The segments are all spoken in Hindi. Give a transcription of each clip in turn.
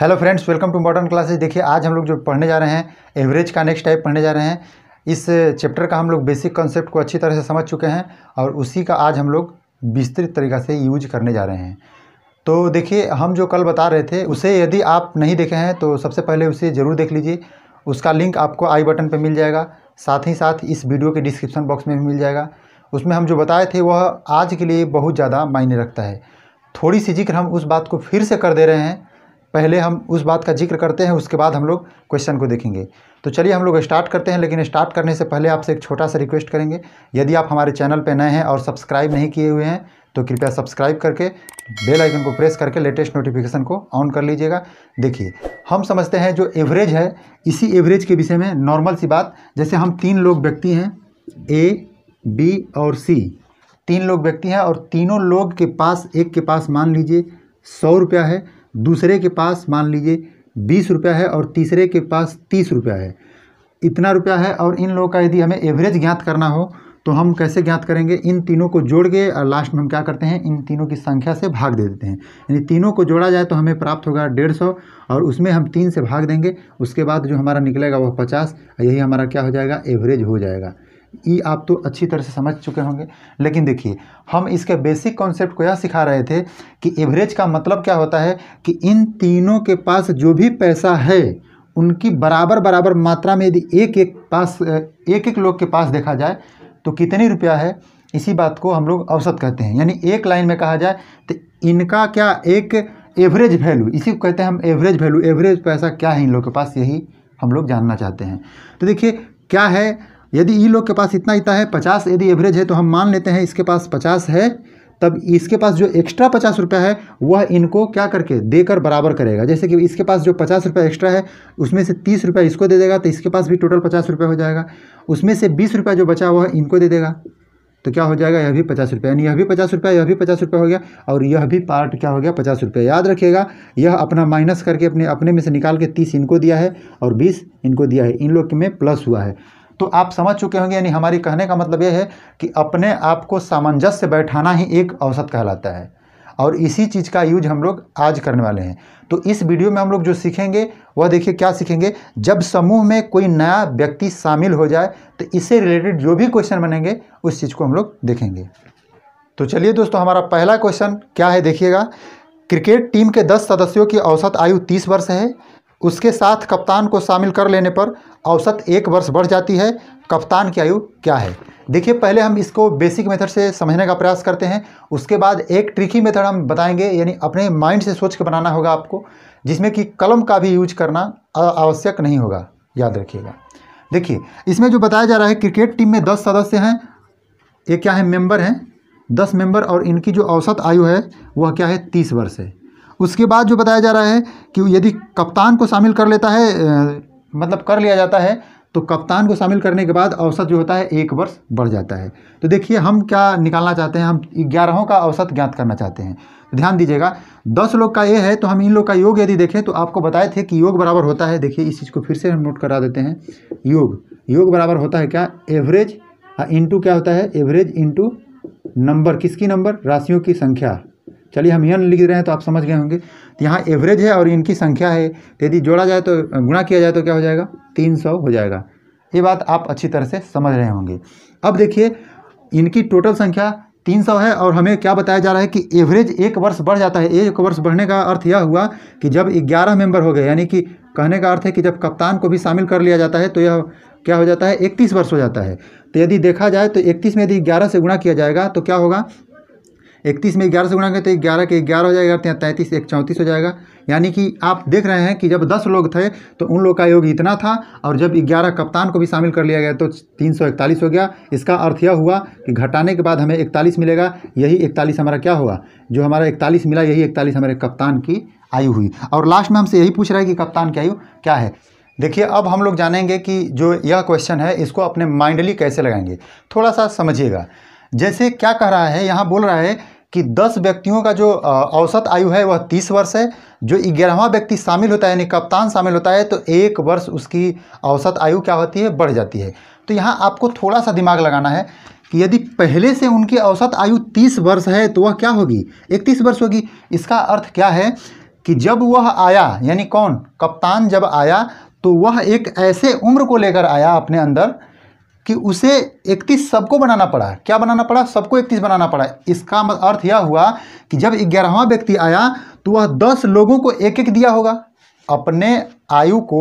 Hello friends welcome to modern classes देखिए आज हम लोग जो पढ़ने जा रहे हैं एवरेज का नेक्स्ट टाइप पढ़ने जा रहे हैं इस चैप्टर का हम लोग बेसिक कॉन्सेप्ट को अच्छी तरह से समझ चुके हैं और उसी का आज हम लोग विस्तृत तरीक़ा से यूज करने जा रहे हैं तो देखिए हम जो कल बता रहे थे उसे यदि आप नहीं देखे हैं तो सबसे पहले उसे ज़रूर देख लीजिए उसका लिंक आपको आई बटन पर मिल जाएगा साथ ही साथ इस वीडियो के डिस्क्रिप्शन बॉक्स में भी मिल जाएगा उसमें हम जो बताए थे वह आज के लिए बहुत ज़्यादा मायने रखता है थोड़ी सी जिक्र हम उस बात को फिर से कर दे रहे हैं पहले हम उस बात का जिक्र करते हैं उसके बाद हम लोग क्वेश्चन को देखेंगे तो चलिए हम लोग स्टार्ट करते हैं लेकिन स्टार्ट करने से पहले आपसे एक छोटा सा रिक्वेस्ट करेंगे यदि आप हमारे चैनल पर नए हैं और सब्सक्राइब नहीं किए हुए हैं तो कृपया सब्सक्राइब करके बेल आइकन को प्रेस करके लेटेस्ट नोटिफिकेशन को ऑन कर लीजिएगा देखिए हम समझते हैं जो एवरेज है इसी एवरेज के विषय में नॉर्मल सी बात जैसे हम तीन लोग व्यक्ति हैं ए बी और सी तीन लोग व्यक्ति हैं और तीनों लोग के पास एक के पास मान लीजिए सौ रुपया है दूसरे के पास मान लीजिए बीस रुपया है और तीसरे के पास तीस रुपया है इतना रुपया है और इन लोगों का यदि हमें एवरेज ज्ञात करना हो तो हम कैसे ज्ञात करेंगे इन तीनों को जोड़ के और लास्ट में हम क्या करते हैं इन तीनों की संख्या से भाग दे देते हैं यानी तीनों को जोड़ा जाए तो हमें प्राप्त होगा डेढ़ सौ और उसमें हम तीन से भाग देंगे उसके बाद जो हमारा निकलेगा वह पचास यही हमारा क्या हो जाएगा एवरेज हो जाएगा ये आप तो अच्छी तरह से समझ चुके होंगे लेकिन देखिए हम इसके बेसिक कॉन्सेप्ट को यह सिखा रहे थे कि एवरेज का मतलब क्या होता है कि इन तीनों के पास जो भी पैसा है उनकी बराबर बराबर मात्रा में यदि एक एक पास एक एक लोग के पास देखा जाए तो कितनी रुपया है इसी बात को हम लोग औसत कहते हैं यानी एक लाइन में कहा जाए तो इनका क्या एक एवरेज वैल्यू इसी को कहते हैं हम एवरेज वैल्यू एवरेज पैसा क्या है इन लोग के पास यही हम लोग जानना चाहते हैं तो देखिए क्या है यदि ई लोग के पास इतना इतना है पचास यदि एवरेज है तो हम मान लेते हैं इसके पास पचास है तब इसके पास जो एक्स्ट्रा पचास रुपया है वह इनको क्या करके देकर बराबर करेगा जैसे कि इसके पास जो पचास रुपया एक्स्ट्रा है उसमें से तीस रुपया इसको दे देगा तो इसके पास भी टोटल पचास रुपया हो जाएगा उसमें से बीस रुपया जो बचा हुआ है इनको दे देगा तो क्या हो जाएगा यह भी पचास रुपया यानी यह भी पचास रुपया यह भी पचास रुपया हो गया और यह भी पार्ट क्या हो गया पचास रुपया याद रखिएगा यह अपना माइनस करके अपने अपने में से निकाल के तीस इनको दिया है और बीस इनको दिया है इन लोग में प्लस हुआ है तो आप समझ चुके होंगे यानी हमारे कहने का मतलब यह है कि अपने आप को सामंजस्य बैठाना ही एक औसत कहलाता है और इसी चीज़ का यूज हम लोग आज करने वाले हैं तो इस वीडियो में हम लोग जो सीखेंगे वह देखिए क्या सीखेंगे जब समूह में कोई नया व्यक्ति शामिल हो जाए तो इससे रिलेटेड जो भी क्वेश्चन बनेंगे उस चीज़ को हम लोग देखेंगे तो चलिए दोस्तों हमारा पहला क्वेश्चन क्या है देखिएगा क्रिकेट टीम के 10 सदस्यों की औसत आयु 30 वर्ष है उसके साथ कप्तान को शामिल कर लेने पर औसत एक वर्ष बढ़ जाती है कप्तान की आयु क्या है देखिए पहले हम इसको बेसिक मेथड से समझने का प्रयास करते हैं उसके बाद एक ट्रिकी मेथड हम बताएंगे यानी अपने माइंड से सोच के बनाना होगा आपको जिसमें कि कलम का भी यूज करना आवश्यक नहीं होगा याद रखिएगा देखिए इसमें जो बताया जा रहा है क्रिकेट टीम में दस सदस्य हैं ये क्या है मेम्बर हैं दस मेंबर और इनकी जो औसत आयु है वह क्या है तीस वर्ष है उसके बाद जो बताया जा रहा है कि यदि कप्तान को शामिल कर लेता है मतलब कर लिया जाता है तो कप्तान को शामिल करने के बाद औसत जो होता है एक वर्ष बढ़ जाता है तो देखिए हम क्या निकालना चाहते हैं हम ग्यारहों का औसत ज्ञात करना चाहते हैं तो ध्यान दीजिएगा दस लोग का ये है तो हम इन लोग का योग यदि देखें तो आपको बताए थे कि योग बराबर होता है देखिए इस चीज़ को फिर से हम नोट करा देते हैं योग योग बराबर होता है क्या एवरेज इंटू हाँ, क्या होता है एवरेज इंटू नंबर किसकी नंबर राशियों की संख्या चलिए हम यन लिख रहे हैं तो आप समझ गए होंगे तो यहाँ एवरेज है और इनकी संख्या है तो यदि जोड़ा जाए तो गुणा किया जाए तो क्या हो जाएगा तीन सौ हो जाएगा ये बात आप अच्छी तरह से समझ रहे होंगे अब देखिए इनकी टोटल संख्या तीन सौ है और हमें क्या बताया जा रहा है कि एवरेज एक वर्ष बढ़ जाता है एक वर्ष बढ़ने का अर्थ यह हुआ कि जब ग्यारह मेंबर हो गए यानी कि कहने का अर्थ है कि जब कप्तान को भी शामिल कर लिया जाता है तो यह क्या हो जाता है इकतीस वर्ष हो जाता है तो यदि देखा जाए तो इकतीस में यदि ग्यारह से गुणा किया जाएगा तो क्या होगा इकतीस में ग्यारह से गुणा करें तो ग्यारह के ग्यारह हो जाएगा तो तैंतीस एक चौंतीस हो जाएगा यानी कि आप देख रहे हैं कि जब दस लोग थे तो उन लोग का योग इतना था और जब ग्यारह कप्तान को भी शामिल कर लिया गया तो तीन सौ इकतालीस हो गया इसका अर्थ यह हुआ कि घटाने के बाद हमें इकतालीस मिलेगा यही इकतालीस हमारा क्या हुआ जो हमारा इकतालीस मिला यही इकतालीस हमारे कप्तान की आयु हुई और लास्ट में हमसे यही पूछ रहा है कि कप्तान की आयु क्या है देखिए अब हम लोग जानेंगे कि जो यह क्वेश्चन है इसको अपने माइंडली कैसे लगाएंगे थोड़ा सा समझिएगा जैसे क्या कह रहा है यहाँ बोल रहा है कि 10 व्यक्तियों का जो औसत आयु है वह 30 वर्ष है जो ग्यारहवा व्यक्ति शामिल होता है यानी कप्तान शामिल होता है तो एक वर्ष उसकी औसत आयु क्या होती है बढ़ जाती है तो यहाँ आपको थोड़ा सा दिमाग लगाना है कि यदि पहले से उनकी औसत आयु 30 वर्ष है तो वह क्या होगी इकतीस वर्ष होगी इसका अर्थ क्या है कि जब वह आया यानी कौन कप्तान जब आया तो वह एक ऐसे उम्र को लेकर आया अपने अंदर कि उसे इकतीस सबको बनाना पड़ा क्या बनाना पड़ा सबको इकतीस बनाना पड़ा इसका अर्थ यह हुआ कि जब ग्यारहवा व्यक्ति आया तो वह दस लोगों को एक एक दिया होगा अपने आयु को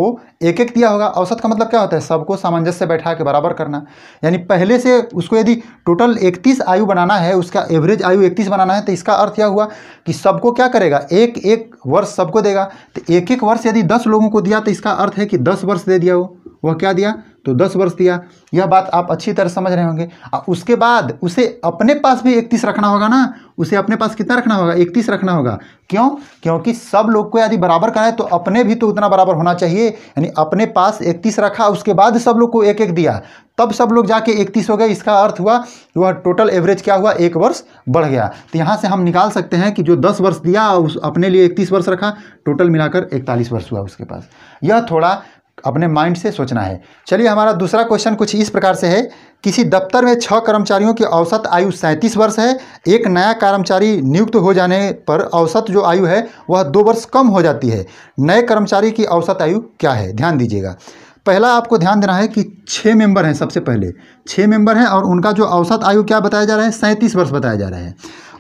एक एक दिया होगा औसत का मतलब क्या होता है सबको सामंजस्य बैठा के बराबर करना यानी पहले से उसको यदि टोटल 31 आयु बनाना है उसका एवरेज आयु 31 बनाना है तो इसका अर्थ यह हुआ कि सबको क्या करेगा एक एक वर्ष सबको देगा तो एक एक वर्ष यदि 10 लोगों को दिया तो इसका अर्थ है कि 10 वर्ष दे दिया वो वह क्या दिया तो दस वर्ष दिया यह बात आप अच्छी तरह समझ रहे होंगे और उसके बाद उसे अपने पास भी इकतीस रखना होगा ना उसे अपने पास कितना रखना होगा इकतीस रखना होगा क्यों क्योंकि सब लोग को यदि बराबर कराए तो अपने भी तो उतना बराबर होना चाहिए यानी अपने पास इकतीस रखा उसके बाद सब लोग को एक एक दिया तब सब लोग जाके इकतीस हो गए इसका अर्थ हुआ वह टोटल एवरेज क्या हुआ एक वर्ष बढ़ गया तो यहाँ से हम निकाल सकते हैं कि जो दस वर्ष दिया उस अपने लिए इकतीस वर्ष रखा टोटल मिलाकर इकतालीस वर्ष हुआ उसके पास यह थोड़ा अपने माइंड से सोचना है चलिए हमारा दूसरा क्वेश्चन कुछ इस प्रकार से है किसी दफ्तर में छः कर्मचारियों की औसत आयु सैंतीस वर्ष है एक नया कर्मचारी नियुक्त हो जाने पर औसत जो आयु है वह दो वर्ष कम हो जाती है नए कर्मचारी की औसत आयु क्या है ध्यान दीजिएगा पहला आपको ध्यान देना है कि छः मेंबर हैं सबसे पहले छः मेंबर हैं और उनका जो औसत आयु क्या बताया जा रहा है सैंतीस वर्ष बताया जा रहा है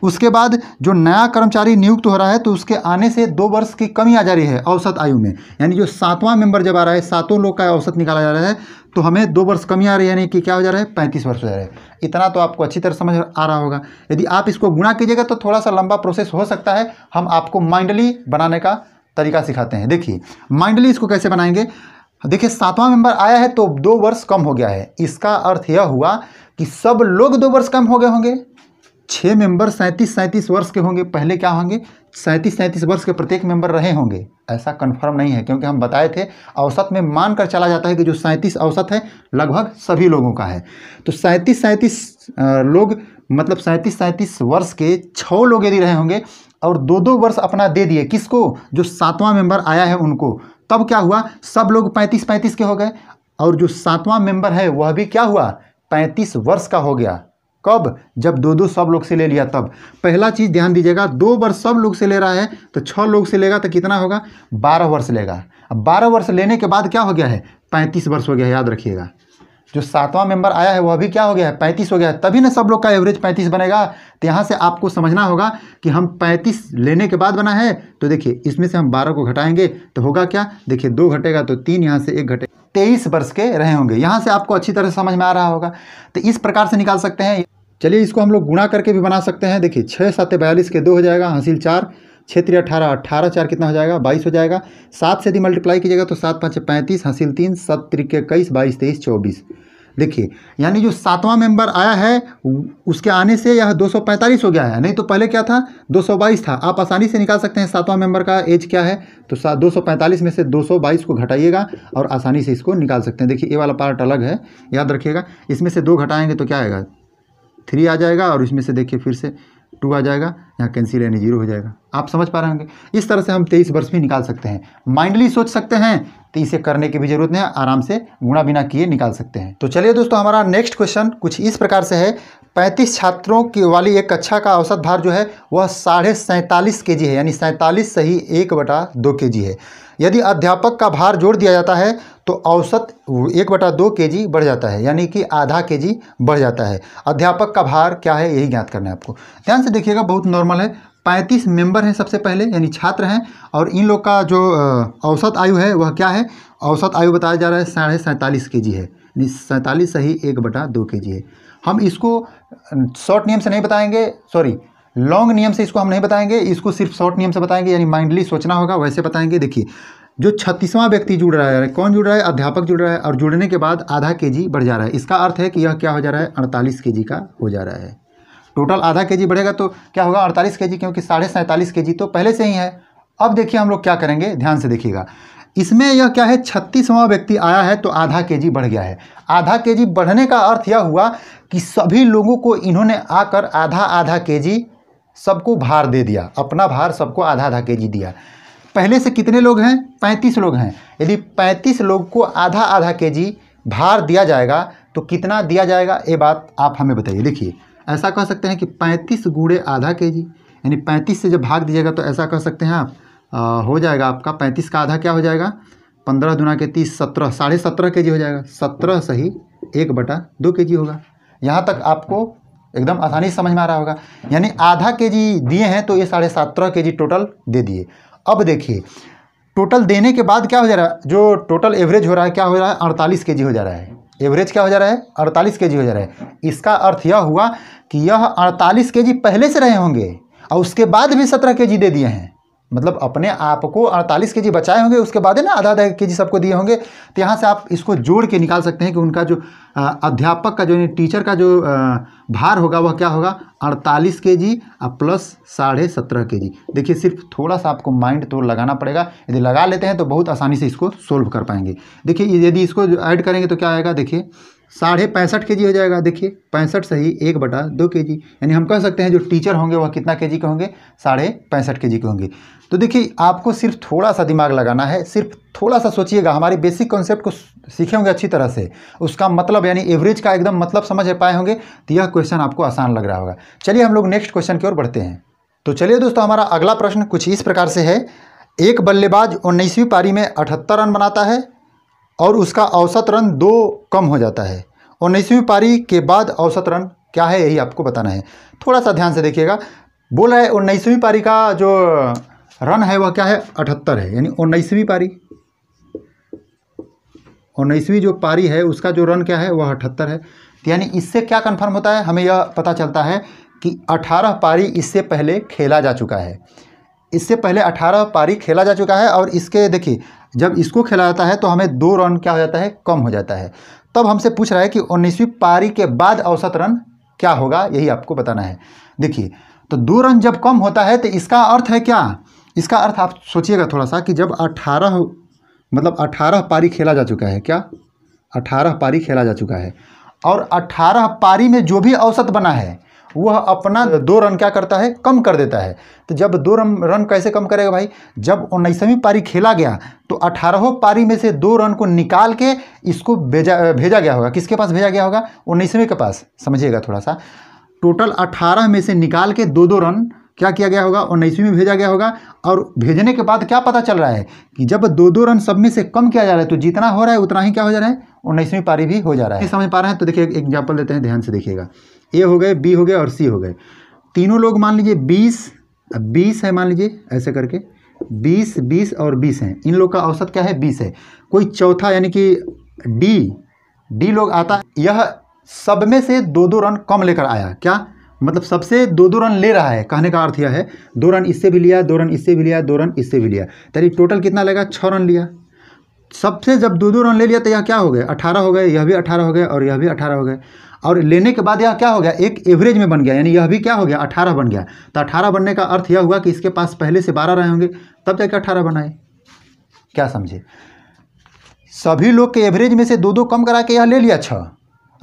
उसके बाद जो नया कर्मचारी नियुक्त हो रहा है तो उसके आने से दो वर्ष की कमी आ जा रही है औसत आयु में यानी जो सातवां मेंबर जब आ रहा है सातों लोग का औसत निकाला जा रहा है तो हमें दो वर्ष कमी आ रही है यानी कि क्या हो जा रहा है पैंतीस वर्ष हो जा रहा है इतना तो आपको अच्छी तरह समझ आ रहा होगा यदि आप इसको गुणा कीजिएगा तो थोड़ा सा लंबा प्रोसेस हो सकता है हम आपको माइंडली बनाने का तरीका सिखाते हैं देखिए माइंडली इसको कैसे बनाएंगे देखिए सातवां मेंबर आया है तो दो वर्ष कम हो गया है इसका अर्थ यह हुआ कि सब लोग दो वर्ष कम हो गए होंगे छः मेंबर सैंतीस सैंतीस वर्ष के होंगे पहले क्या होंगे सैंतीस सैंतीस वर्ष के प्रत्येक मेंबर रहे होंगे ऐसा कन्फर्म नहीं है क्योंकि हम बताए थे औसत में मान कर चला जाता है कि जो सैंतीस औसत है लगभग सभी लोगों का है तो सैंतीस सैंतीस लोग मतलब सैंतीस सैंतीस वर्ष के छः लोग यदि रहे होंगे और दो दो वर्ष अपना दे दिए किसको जो सातवां मेंबर आया है उनको तब क्या हुआ सब लोग पैंतीस पैंतीस के हो गए और जो सातवां मेंबर है वह भी क्या हुआ पैंतीस वर्ष का हो गया कब जब दो दो सब लोग से ले लिया तब पहला चीज़ ध्यान दीजिएगा दो वर्ष सब लोग से ले रहा है तो छः लोग से लेगा तो कितना होगा बारह वर्ष लेगा अब बारह वर्ष लेने के बाद क्या हो गया है पैंतीस वर्ष हो गया है याद रखिएगा जो सातवां मेंबर आया है वह अभी क्या हो गया है पैंतीस हो गया है तभी ना सब लोग का एवरेज पैंतीस बनेगा तो यहाँ से आपको समझना होगा कि हम पैंतीस लेने के बाद बना है तो देखिए इसमें से हम बारह को घटाएंगे तो होगा क्या देखिए दो घटेगा तो तीन यहाँ से एक घटे तेईस वर्ष के रहे होंगे यहाँ से आपको अच्छी तरह समझ में आ रहा होगा तो इस प्रकार से निकाल सकते हैं चलिए इसको हम लोग गुणा करके भी बना सकते हैं देखिए छः सात बयालीस के दो हो जाएगा हासिल चार क्षेत्रीय अठारह अठारह चार कितना हो जाएगा बाईस हो जाएगा सात से यदि मल्टीप्लाई कीजिएगा तो सात पाँच पैंतीस हासिल तीन सात त्रिक इक्कीस बाईस तेईस चौबीस देखिए यानी जो सातवां मेंबर आया है उसके आने से यह 245 हो गया है नहीं तो पहले क्या था 222 था आप आसानी से निकाल सकते हैं सातवां मेंबर का एज क्या है तो दो सौ पैंतालीस में से 222 को घटाइएगा और आसानी से इसको निकाल सकते हैं देखिए ये वाला पार्ट अलग है याद रखिएगा इसमें से दो घटाएंगे तो क्या आएगा थ्री आ जाएगा और इसमें से देखिए फिर से टू आ जाएगा यहाँ कैंसिल यानी जीरो हो जाएगा आप समझ पा रहे होंगे इस तरह से हम तेईस वर्ष भी निकाल सकते हैं माइंडली सोच सकते हैं तो इसे करने की भी जरूरत नहीं है आराम से गुणा बिना किए निकाल सकते हैं तो चलिए दोस्तों हमारा नेक्स्ट क्वेश्चन कुछ इस प्रकार से है पैंतीस छात्रों की वाली एक कक्षा का औसत भार जो है वह साढ़े सैंतालीस के जी है यानी सैंतालीस से ही एक बटा दो के जी है यदि अध्यापक का भार जोड़ दिया जाता है तो औसत एक बटा दो के जी बढ़ जाता है यानी कि आधा के जी बढ़ जाता है अध्यापक का भार क्या है यही ज्ञात करना है आपको ध्यान से देखिएगा बहुत नॉर्मल है पैंतीस मेंबर हैं सबसे पहले यानी छात्र हैं और इन लोग का जो औसत आयु है वह क्या है औसत आयु बताया जा रहा है साढ़े सैंतालीस के जी है यानी सैंतालीस सही एक बटा दो के जी है हम इसको शॉर्ट नियम से नहीं बताएंगे सॉरी लॉन्ग नियम से इसको हम नहीं बताएंगे इसको सिर्फ शॉर्ट नियम से बताएंगे यानी माइंडली सोचना होगा वैसे बताएंगे देखिए जो छत्तीसवां व्यक्ति जुड़ रहा है कौन जुड़ रहा है अध्यापक जुड़ रहा है और जुड़ने के बाद आधा के जी बढ़ जा रहा है इसका अर्थ है कि यह क्या हो जा रहा है अड़तालीस के जी का हो जा रहा है टोटल आधा के जी बढ़ेगा तो क्या होगा अड़तालीस के जी क्योंकि साढ़े सैंतालीस के जी तो पहले से ही है अब देखिए हम लोग क्या करेंगे ध्यान से देखिएगा इसमें यह क्या है छत्तीसवां व्यक्ति आया है तो आधा के जी बढ़ गया है आधा के जी बढ़ने का अर्थ यह हुआ कि सभी लोगों को इन्होंने आकर आधा आधा के जी सबको भार दे दिया अपना भार सबको आधा आधा के जी दिया पहले से कितने लोग हैं पैंतीस लोग हैं यदि पैंतीस लोग को आधा आधा के जी भार दिया जाएगा तो कितना दिया जाएगा ये बात आप हमें बताइए देखिए ऐसा कह सकते हैं कि पैंतीस गुड़े आधा के जी यानी पैंतीस से जब भाग दीजिएगा तो ऐसा कह सकते हैं आप आ, हो जाएगा आपका पैंतीस का आधा क्या हो जाएगा पंद्रह दुना के तीस सत्रह साढ़े सत्रह के जी हो जाएगा सत्रह सही एक बटा दो के जी होगा यहाँ तक आपको एकदम आसानी से समझ में आ रहा होगा यानी आधा के जी दिए हैं तो ये साढ़े सत्रह के जी टोटल दे दिए अब देखिए टोटल देने के बाद क्या हो जा रहा है जो टोटल एवरेज हो रहा है क्या हो रहा है अड़तालीस के जी हो जा रहा है एवरेज क्या हो जा रहा है अड़तालीस के हो जा रहा है इसका अर्थ यह हुआ कि यह अड़तालीस के पहले से रहे होंगे और उसके बाद भी सत्रह के दे दिए हैं मतलब अपने आप को 48 के जी बचाए होंगे उसके बाद ना आधा आधा के जी सबको दिए होंगे तो यहाँ से आप इसको जोड़ के निकाल सकते हैं कि उनका जो अध्यापक का जो टीचर का जो भार होगा वह क्या होगा 48 के जी और प्लस साढ़े सत्रह के जी देखिए सिर्फ थोड़ा सा आपको माइंड तो लगाना पड़ेगा यदि लगा लेते हैं तो बहुत आसानी से इसको सोल्व कर पाएंगे देखिए यदि इसको ऐड करेंगे तो क्या आएगा देखिए साढ़े पैंसठ के जी हो जाएगा देखिए पैंसठ सही एक बटा दो के जी यानी हम कह सकते हैं जो टीचर होंगे वह कितना के जी के होंगे साढ़े पैंसठ के जी के होंगे तो देखिए आपको सिर्फ थोड़ा सा दिमाग लगाना है सिर्फ थोड़ा सा सोचिएगा हमारे बेसिक कॉन्सेप्ट को सीखे होंगे अच्छी तरह से उसका मतलब यानी एवरेज का एकदम मतलब समझ पाए होंगे तो यह क्वेश्चन आपको आसान लग रहा होगा चलिए हम लोग नेक्स्ट क्वेश्चन की ओर बढ़ते हैं तो चलिए दोस्तों हमारा अगला प्रश्न कुछ इस प्रकार से है एक बल्लेबाज उन्नीसवीं पारी में अठहत्तर रन बनाता है और उसका औसत रन दो कम हो जाता है उन्नीसवीं पारी के बाद औसत रन क्या है यही आपको बताना है थोड़ा सा ध्यान से देखिएगा बोला है उन्नीसवीं पारी का जो रन है वह क्या है अठहत्तर है यानी उन्नीसवीं पारी उन्नीसवीं जो पारी है उसका जो रन क्या है वह अठहत्तर है तो यानी इससे क्या कन्फर्म होता है हमें यह पता चलता है कि अठारह पारी इससे पहले खेला जा चुका है इससे पहले अठारह पारी खेला जा चुका है और इसके देखिए जब इसको खेला जाता है तो हमें दो रन क्या हो जाता है कम हो जाता है तब हमसे पूछ रहा है कि उन्नीसवीं पारी के बाद औसत रन क्या होगा यही आपको बताना है देखिए तो दो रन जब कम होता है तो इसका अर्थ है क्या इसका अर्थ आप सोचिएगा थोड़ा सा कि जब अठारह मतलब अठारह पारी खेला जा चुका है क्या अठारह पारी खेला जा चुका है और अठारह पारी में जो भी औसत बना है वह अपना दो रन क्या करता है कम कर देता है तो जब दो रन रन कैसे कम करेगा भाई जब उन्नीसवीं पारी खेला गया तो अठारहों पारी में से दो रन को निकाल के इसको भेजा भेजा गया होगा किसके पास भेजा गया होगा उन्नीसवीं के पास समझिएगा थोड़ा सा टोटल अठारह में से निकाल के दो दो रन क्या किया गया होगा उन्नीसवीं में भेजा गया होगा और भेजने के बाद क्या पता चल रहा है कि जब दो दो रन सब में से कम किया जा रहा है तो जितना हो रहा है उतना ही क्या हो जा रहा है उन्नीसवीं पारी भी हो जा रहा है समझ पा रहे हैं तो देखिए एक एग्जाम्पल देते हैं ध्यान से देखिएगा ए हो गए बी हो गए और सी हो गए तीनों लोग मान लीजिए बीस अब बीस है मान लीजिए ऐसे करके बीस बीस और बीस हैं इन लोग का औसत क्या है बीस है कोई चौथा यानी कि डी डी लोग आता यह सब में से दो दो रन कम लेकर आया क्या मतलब सबसे दो दो रन ले रहा है कहने का अर्थ यह है दो रन इससे भी लिया दो रन इससे भी लिया दो रन इससे भी लिया यानी टोटल कितना लगा छः रन लिया सबसे जब दो दो रन ले लिया तो यह क्या हो गया अठारह हो गए यह भी अठारह हो गए और यह भी अठारह हो गए और लेने के बाद यह क्या हो गया एक एवरेज में बन गया यानी यह भी क्या हो गया अठारह बन गया तो अठारह बनने का अर्थ यह हुआ कि इसके पास पहले से बारह रहे होंगे तब जाके अठारह बनाए क्या समझे सभी लोग के एवरेज में से दो दो कम करा के यह ले लिया छः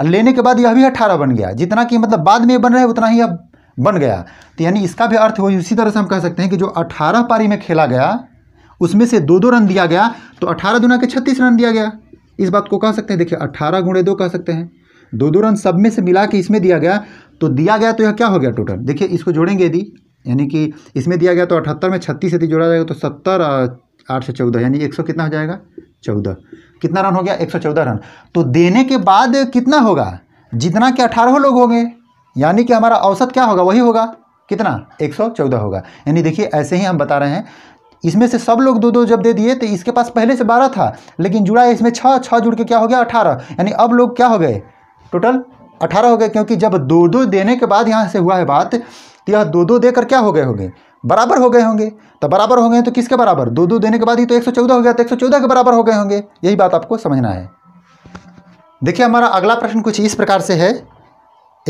लेने के बाद यह भी अठारह बन गया जितना कि मतलब बाद में बन रहा है उतना ही अब बन गया तो यानी इसका भी अर्थ वही उसी तरह से हम कह सकते हैं कि जो अठारह पारी में खेला गया उसमें से दो दो रन दिया गया तो अठारह दुना के छत्तीस रन दिया गया इस बात को कह सकते हैं देखिए अट्ठारह गुणे दो कह सकते हैं दो दो रन सब में से मिला के इसमें दिया गया तो दिया गया तो यह क्या हो गया टोटल देखिए इसको जोड़ेंगे यदि यानी कि इसमें दिया गया तो अठहत्तर में छत्तीस यदि जोड़ा जाएगा तो सत्तर आठ से चौदह यानी एक सौ कितना हो जाएगा चौदह कितना रन हो गया एक रन तो देने के बाद कितना होगा जितना कि अठारह लोग होंगे यानी कि हमारा औसत क्या होगा वही होगा कितना 114 होगा यानी देखिए ऐसे ही हम बता रहे हैं इसमें से सब लोग दो दो जब दे दिए तो इसके पास पहले से बारह था लेकिन जुड़ा इसमें छः छः जुड़ के क्या हो गया अठारह यानी अब लोग क्या हो गए टोटल अठारह हो गए क्योंकि जब दो दो देने के बाद यहाँ से हुआ है बात तो यह दो दो देकर क्या हो गए हो गए बराबर हो गए होंगे तो बराबर हो गए तो किसके बराबर दो दो देने के बाद ही तो एक सौ चौदह हो गया तो एक सौ चौदह के बराबर हो गए होंगे यही बात आपको समझना है देखिए हमारा अगला प्रश्न कुछ इस प्रकार से है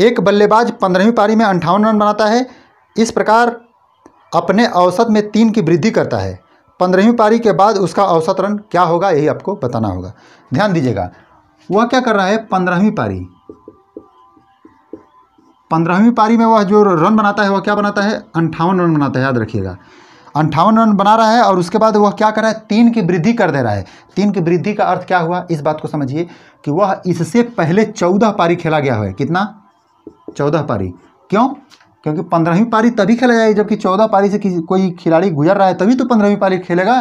एक बल्लेबाज पंद्रहवीं पारी में अंठावन रन बनाता है इस प्रकार अपने औसत में तीन की वृद्धि करता है पंद्रहवीं पारी के बाद उसका औसत रन क्या होगा यही आपको बताना होगा ध्यान दीजिएगा वह क्या कर रहा है पंद्रहवीं पारी पंद्रहवीं पारी में वह जो रन बनाता है वह क्या बनाता है अंठावन रन बनाता है याद रखिएगा अंठावन रन बना रहा है और उसके बाद वह क्या कर रहा है तीन की वृद्धि कर दे रहा है तीन की वृद्धि का अर्थ क्या हुआ इस बात को समझिए कि वह इससे पहले चौदह पारी खेला गया है कितना चौदह पारी क्यों क्योंकि पंद्रहवीं पारी तभी खेला जाएगी जबकि चौदह पारी से किसी कोई खिलाड़ी गुजर रहा है तभी तो पंद्रहवीं पारी खेलेगा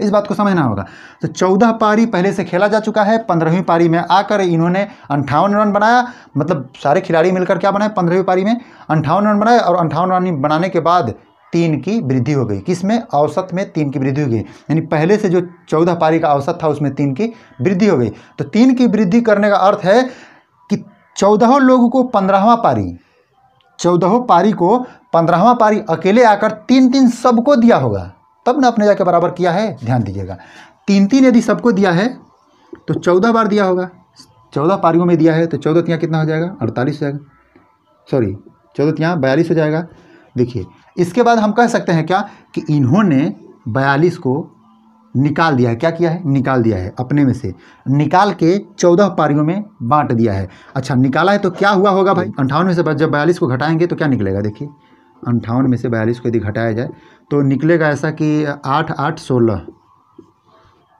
इस बात को समझना होगा तो चौदह पारी पहले से खेला जा चुका है पंद्रहवीं पारी में आकर इन्होंने अंठावन रन बनाया मतलब सारे खिलाड़ी मिलकर क्या बनाए पंद्रहवीं पारी में अंठावन रन बनाए और अंठावन रन बनाने के बाद तीन की वृद्धि हो गई किस में औसत में तीन की वृद्धि हो गई यानी पहले से जो चौदह पारी का औसत था उसमें तीन की वृद्धि हो गई तो तीन की वृद्धि करने का अर्थ है कि चौदहों लोगों को पंद्रहवा पारी चौदहों पारी को पंद्रहवा पारी अकेले आकर तीन तीन सबको दिया होगा तब ना अपने जाके बराबर किया है ध्यान दीजिएगा तीन तीन यदि सबको दिया है तो चौदह बार दिया होगा चौदह पारियों में दिया है तो चौदह तिया कितना हो जाएगा अड़तालीस हो जाएगा सॉरी चौदह तिया बयालीस हो जाएगा देखिए इसके बाद हम कह सकते हैं क्या कि इन्होंने बयालीस को निकाल दिया है क्या किया है निकाल दिया है अपने में से निकाल के चौदह पारियों में बांट दिया है अच्छा निकाला है तो क्या हुआ होगा भाई अंठावन में से जब बयालीस को घटाएंगे तो क्या निकलेगा देखिए अंठावन में से बयालीस को यदि घटाया जाए तो निकलेगा ऐसा कि आठ आठ सोलह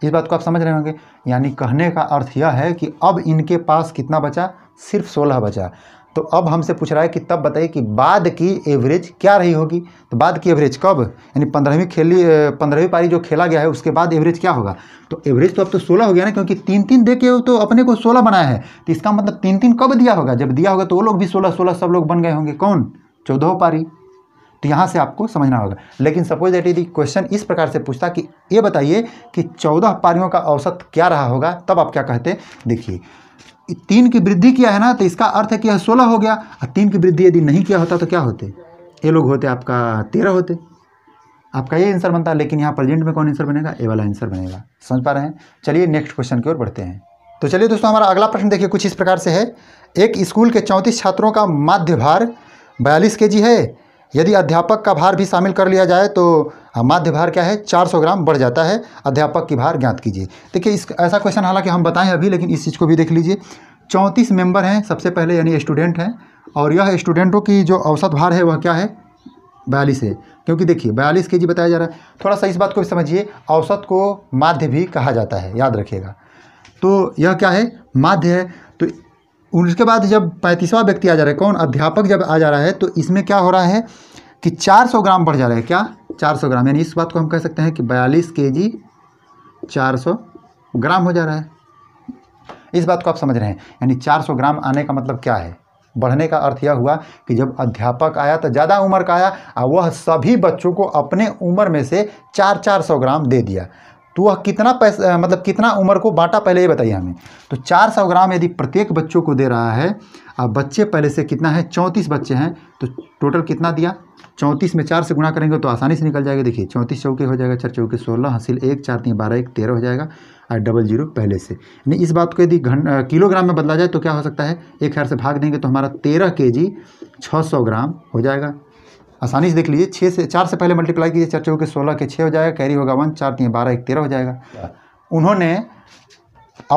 इस बात को आप समझ रहे होंगे यानी कहने का अर्थ यह है कि अब इनके पास कितना बचा सिर्फ सोलह बचा तो अब हमसे पूछ रहा है कि तब बताइए कि बाद की एवरेज क्या रही होगी तो बाद की एवरेज कब यानी पंद्रहवीं खेली पंद्रहवीं पारी जो खेला गया है उसके बाद एवरेज क्या होगा तो एवरेज तो अब तो सोलह हो गया ना क्योंकि तीन तीन दे के तो अपने को सोलह बनाया है तो इसका मतलब तीन तीन कब दिया होगा जब दिया होगा तो वो लोग भी सोलह सोलह सब लोग बन गए होंगे कौन चौदह पारी तो यहाँ से आपको समझना होगा लेकिन सपोज दैट यदि क्वेश्चन इस प्रकार से पूछता कि ये बताइए कि चौदह पारियों का औसत क्या रहा होगा तब आप क्या कहते देखिए तीन की वृद्धि किया है ना तो इसका अर्थ है कि यह सोलह हो गया और तीन की वृद्धि यदि नहीं किया होता तो क्या होते ये लोग होते आपका तेरह होते आपका ये आंसर बनता है लेकिन यहाँ प्रेजेंट में कौन आंसर बनेगा ए वाला आंसर बनेगा समझ पा रहे हैं चलिए नेक्स्ट क्वेश्चन की ओर बढ़ते हैं तो चलिए दोस्तों हमारा अगला प्रश्न देखिए कुछ इस प्रकार से है एक स्कूल के चौंतीस छात्रों का माध्य भार बयालीस के है यदि अध्यापक का भार भी शामिल कर लिया जाए तो माध्य भार क्या है 400 ग्राम बढ़ जाता है अध्यापक की भार ज्ञात कीजिए देखिए इस ऐसा क्वेश्चन हालांकि हम बताएं अभी लेकिन इस चीज़ को भी देख लीजिए चौंतीस मेंबर हैं सबसे पहले यानी स्टूडेंट हैं और यह स्टूडेंटों की जो औसत भार है वह क्या है बयालीस है क्योंकि देखिए बयालीस के जी बताया जा रहा है थोड़ा सा इस बात को भी समझिए औसत को माध्य भी कहा जाता है याद रखिएगा तो यह क्या है माध्य है तो उसके बाद जब पैंतीसवा व्यक्ति आ जा रहा है कौन अध्यापक जब आ जा रहा है तो इसमें क्या हो रहा है कि 400 ग्राम बढ़ जा रहा है क्या 400 ग्राम यानी इस बात को हम कह सकते हैं कि बयालीस के जी चार ग्राम हो जा रहा है इस बात को आप समझ रहे हैं यानी 400 ग्राम आने का मतलब क्या है बढ़ने का अर्थ यह हुआ कि जब अध्यापक आया तो ज़्यादा उम्र का आया और वह सभी बच्चों को अपने उम्र में से चार चार सौ ग्राम दे दिया तो वह कितना पैसा मतलब कितना उम्र को बांटा पहले ये बताइए हमें तो 400 ग्राम यदि प्रत्येक बच्चों को दे रहा है अब बच्चे पहले से कितना है चौंतीस बच्चे हैं तो टोटल कितना दिया चौंतीस में चार से गुणा करेंगे तो आसानी से निकल जाएगा देखिए चौंतीस चौके हो जाएगा चार चौके सोलह हासिल एक चार तीन बारह एक तेरह हो जाएगा और डबल जीरो पहले से यानी इस बात को यदि घन किलोग्राम में बदला जाए तो क्या हो सकता है एक हज़ार से भाग देंगे तो हमारा तेरह के जी छः सौ ग्राम हो जाएगा आसानी से देख लीजिए छः से चार से पहले मल्टीप्लाई कीजिए चार चौके सोलह के छः हो जाएगा कैरी होगा वन चार तीन बारह एक तेरह हो जाएगा हाँ। उन्होंने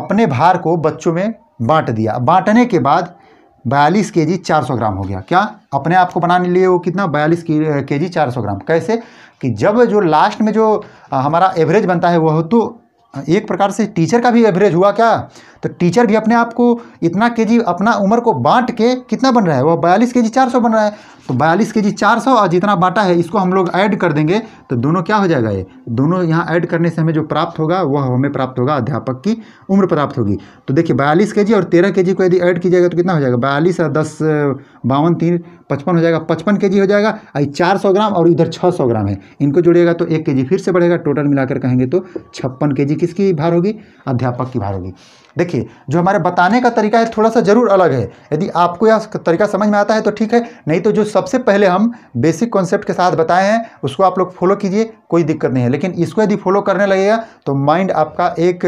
अपने भार को बच्चों में बांट दिया बांटने के बाद बयालीस के जी चार सौ ग्राम हो गया क्या अपने आप को बनाने लिए वो कितना बयालीस के जी चार सौ ग्राम कैसे कि जब जो लास्ट में जो हमारा एवरेज बनता है वह तो एक प्रकार से टीचर का भी एवरेज हुआ क्या तो टीचर भी अपने आप को इतना के जी अपना उम्र को बांट के कितना बन रहा है वो बयालीस के जी चार सौ बन रहा है तो बयालीस के जी चार सौ और जितना बांटा है इसको हम लोग ऐड कर देंगे तो दोनों क्या हो जाएगा ये दोनों यहाँ ऐड करने से हमें जो प्राप्त होगा वह हमें प्राप्त होगा अध्यापक की उम्र प्राप्त होगी तो देखिए बयालीस के जी और तेरह के जी को यदि ऐड की जाएगा तो कितना हो जाएगा बयालीस और दस बावन तीन पचपन हो जाएगा पचपन के जी हो जाएगा आई चार सौ ग्राम और इधर छः सौ ग्राम है इनको जुड़ेगा तो एक के जी फिर से बढ़ेगा टोटल मिलाकर कहेंगे तो छप्पन के जी किसकी भार होगी अध्यापक की भार होगी देखिए जो हमारे बताने का तरीका है थोड़ा सा ज़रूर अलग है यदि आपको यह तरीका समझ में आता है तो ठीक है नहीं तो जो सबसे पहले हम बेसिक कॉन्सेप्ट के साथ बताए हैं उसको आप लोग फॉलो कीजिए कोई दिक्कत नहीं है लेकिन इसको यदि फॉलो करने लगेगा तो माइंड आपका एक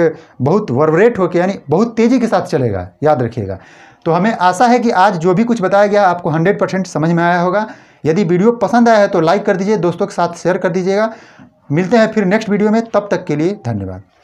बहुत वर्वरेट होकर यानी बहुत तेज़ी के साथ चलेगा याद रखिएगा तो हमें आशा है कि आज जो भी कुछ बताया गया आपको हंड्रेड परसेंट समझ में आया होगा यदि वीडियो पसंद आया है तो लाइक कर दीजिए दोस्तों के साथ शेयर कर दीजिएगा मिलते हैं फिर नेक्स्ट वीडियो में तब तक के लिए धन्यवाद